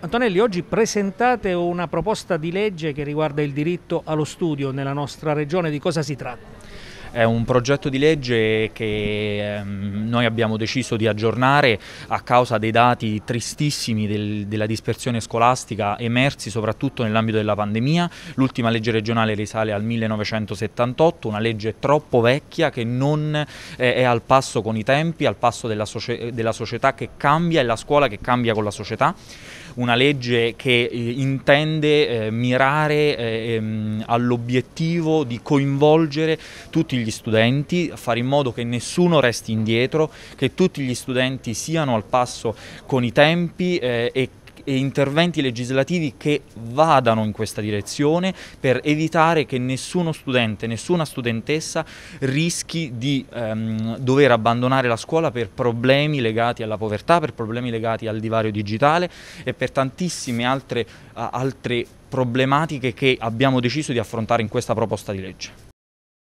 Antonelli, oggi presentate una proposta di legge che riguarda il diritto allo studio nella nostra regione, di cosa si tratta? È un progetto di legge che ehm, noi abbiamo deciso di aggiornare a causa dei dati tristissimi del, della dispersione scolastica emersi soprattutto nell'ambito della pandemia. L'ultima legge regionale risale al 1978, una legge troppo vecchia che non eh, è al passo con i tempi, al passo della, socie della società che cambia e la scuola che cambia con la società una legge che eh, intende eh, mirare eh, ehm, all'obiettivo di coinvolgere tutti gli studenti, fare in modo che nessuno resti indietro, che tutti gli studenti siano al passo con i tempi eh, e e interventi legislativi che vadano in questa direzione per evitare che nessuno studente, nessuna studentessa rischi di ehm, dover abbandonare la scuola per problemi legati alla povertà, per problemi legati al divario digitale e per tantissime altre, uh, altre problematiche che abbiamo deciso di affrontare in questa proposta di legge.